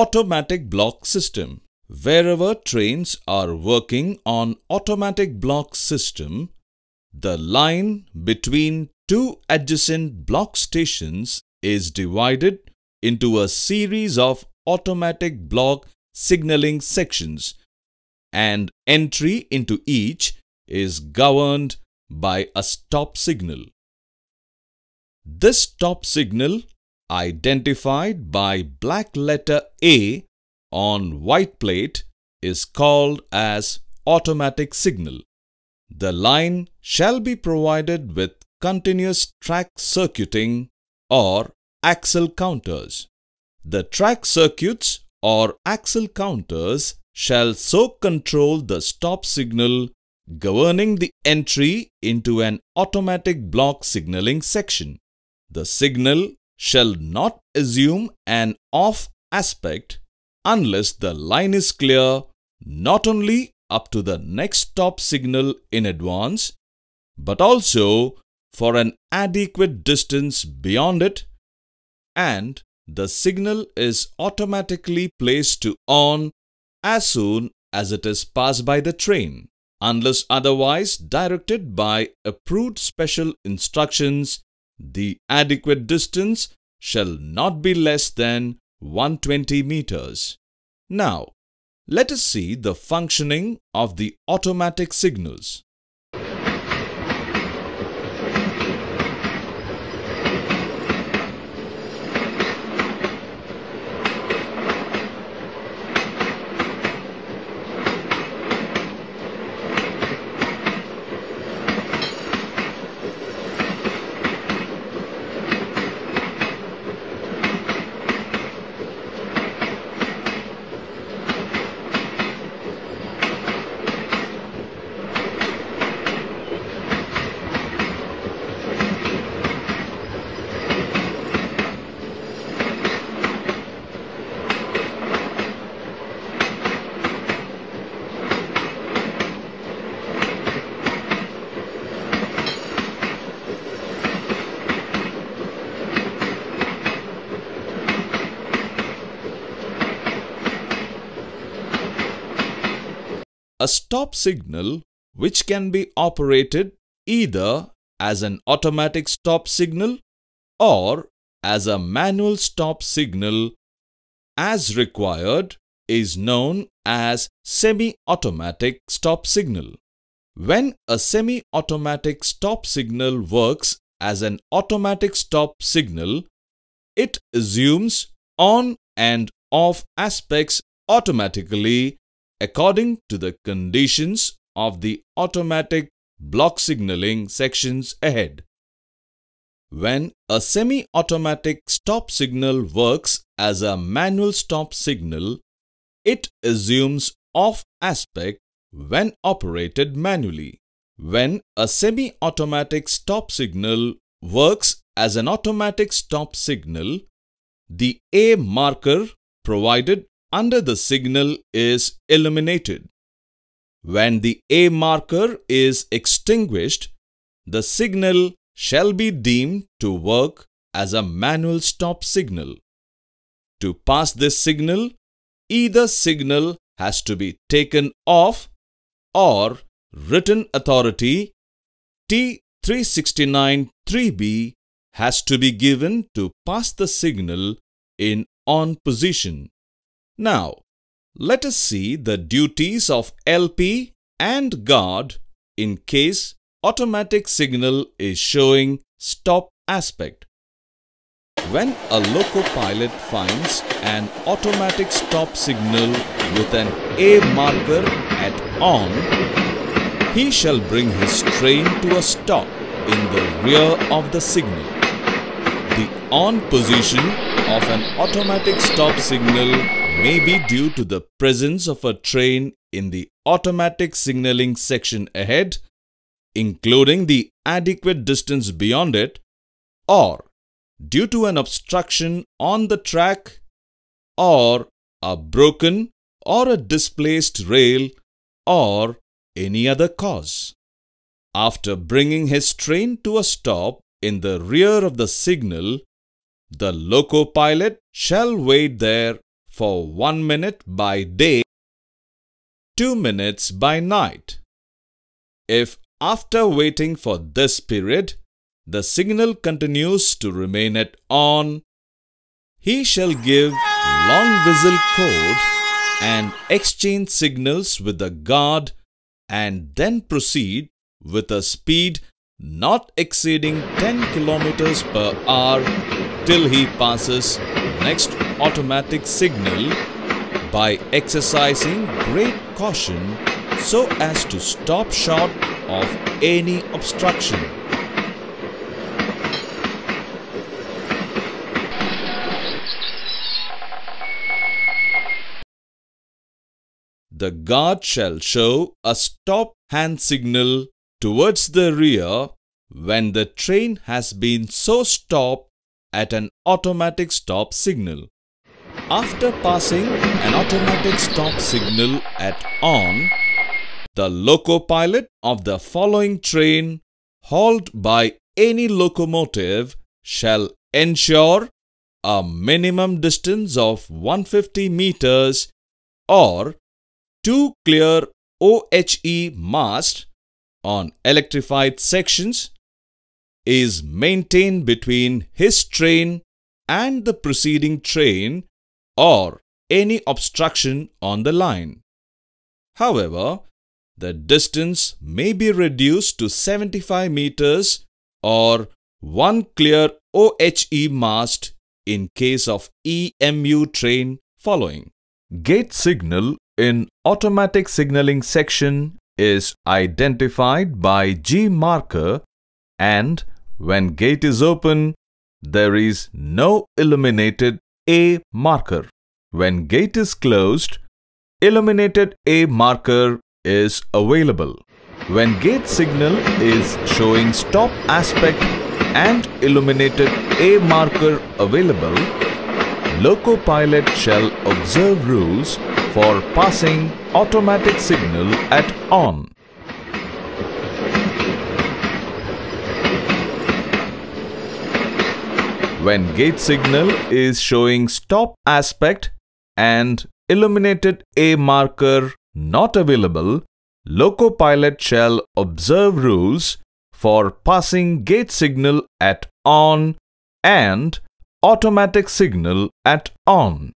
automatic block system. Wherever trains are working on automatic block system, the line between two adjacent block stations is divided into a series of automatic block signaling sections and entry into each is governed by a stop signal. This stop signal identified by black letter A on white plate is called as automatic signal. The line shall be provided with continuous track circuiting or axle counters. The track circuits or axle counters shall so control the stop signal governing the entry into an automatic block signaling section. The signal shall not assume an off aspect unless the line is clear not only up to the next stop signal in advance, but also for an adequate distance beyond it and the signal is automatically placed to on as soon as it is passed by the train unless otherwise directed by approved special instructions the adequate distance shall not be less than 120 meters. Now, let us see the functioning of the automatic signals. a stop signal which can be operated either as an automatic stop signal or as a manual stop signal as required is known as semi-automatic stop signal. When a semi-automatic stop signal works as an automatic stop signal, it assumes on and off aspects automatically according to the conditions of the automatic block signaling sections ahead. When a semi-automatic stop signal works as a manual stop signal, it assumes off aspect when operated manually. When a semi-automatic stop signal works as an automatic stop signal, the A marker provided under the signal is illuminated. When the A marker is extinguished, the signal shall be deemed to work as a manual stop signal. To pass this signal, either signal has to be taken off or written authority T369-3B has to be given to pass the signal in on position. Now, let us see the duties of LP and guard in case automatic signal is showing stop aspect. When a loco pilot finds an automatic stop signal with an A marker at on, he shall bring his train to a stop in the rear of the signal. The on position of an automatic stop signal may be due to the presence of a train in the automatic signaling section ahead, including the adequate distance beyond it, or due to an obstruction on the track, or a broken or a displaced rail, or any other cause. After bringing his train to a stop in the rear of the signal, the loco pilot shall wait there for one minute by day, two minutes by night. If after waiting for this period, the signal continues to remain at on, he shall give long whistle code and exchange signals with the guard and then proceed with a speed not exceeding 10 kilometers per hour till he passes next automatic signal by exercising great caution so as to stop short of any obstruction. The guard shall show a stop hand signal towards the rear when the train has been so stopped at an automatic stop signal. After passing an automatic stop signal at on, the loco pilot of the following train hauled by any locomotive shall ensure a minimum distance of 150 meters or two clear OHE mast on electrified sections is maintained between his train and the preceding train or any obstruction on the line. However, the distance may be reduced to 75 meters or one clear OHE mast in case of EMU train following. Gate signal in automatic signaling section is identified by G marker and when gate is open, there is no illuminated a marker. When gate is closed, illuminated A marker is available. When gate signal is showing stop aspect and illuminated A marker available, loco pilot shall observe rules for passing automatic signal at on. when gate signal is showing stop aspect and illuminated A marker not available, loco pilot shall observe rules for passing gate signal at on and automatic signal at on.